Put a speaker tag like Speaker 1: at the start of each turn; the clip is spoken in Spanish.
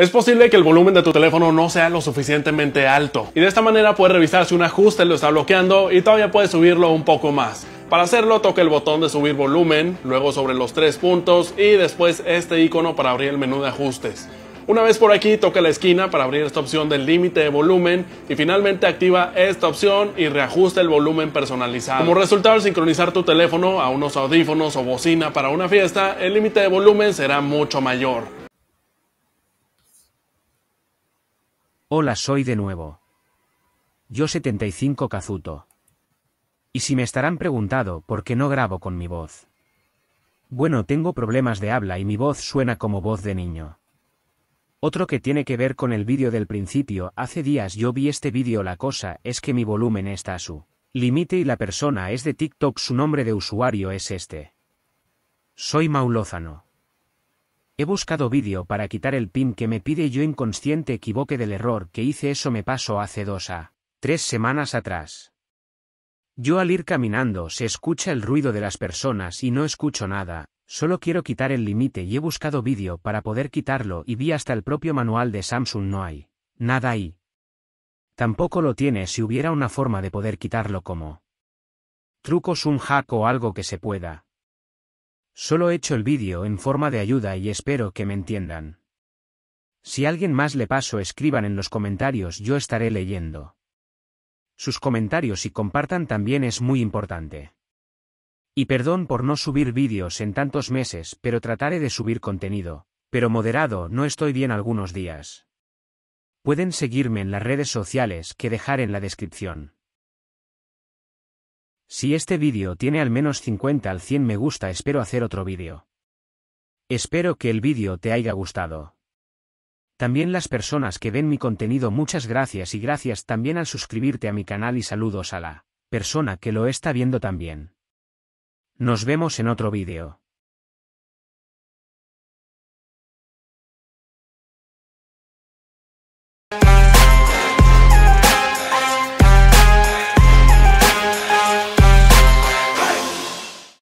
Speaker 1: Es posible que el volumen de tu teléfono no sea lo suficientemente alto y de esta manera puedes revisar si un ajuste lo está bloqueando y todavía puedes subirlo un poco más. Para hacerlo toca el botón de subir volumen, luego sobre los tres puntos y después este icono para abrir el menú de ajustes. Una vez por aquí toca la esquina para abrir esta opción del límite de volumen y finalmente activa esta opción y reajusta el volumen personalizado. Como resultado al sincronizar tu teléfono a unos audífonos o bocina para una fiesta, el límite de volumen será mucho mayor.
Speaker 2: Hola soy de nuevo. Yo 75 Kazuto. Y si me estarán preguntado por qué no grabo con mi voz. Bueno, tengo problemas de habla y mi voz suena como voz de niño. Otro que tiene que ver con el vídeo del principio, hace días yo vi este vídeo la cosa es que mi volumen está a su límite y la persona es de TikTok su nombre de usuario es este. Soy Maulózano. He buscado vídeo para quitar el pin que me pide yo inconsciente equivoque del error que hice eso me pasó hace dos a tres semanas atrás. Yo al ir caminando se escucha el ruido de las personas y no escucho nada, solo quiero quitar el límite y he buscado vídeo para poder quitarlo y vi hasta el propio manual de Samsung no hay. Nada ahí. Tampoco lo tiene si hubiera una forma de poder quitarlo como trucos un hack o algo que se pueda. Solo he hecho el vídeo en forma de ayuda y espero que me entiendan. Si alguien más le paso escriban en los comentarios yo estaré leyendo. Sus comentarios y compartan también es muy importante. Y perdón por no subir vídeos en tantos meses, pero trataré de subir contenido, pero moderado, no estoy bien algunos días. Pueden seguirme en las redes sociales que dejaré en la descripción. Si este vídeo tiene al menos 50 al 100 me gusta espero hacer otro vídeo. Espero que el vídeo te haya gustado. También las personas que ven mi contenido muchas gracias y gracias también al suscribirte a mi canal y saludos a la persona que lo está viendo también. Nos vemos en otro vídeo.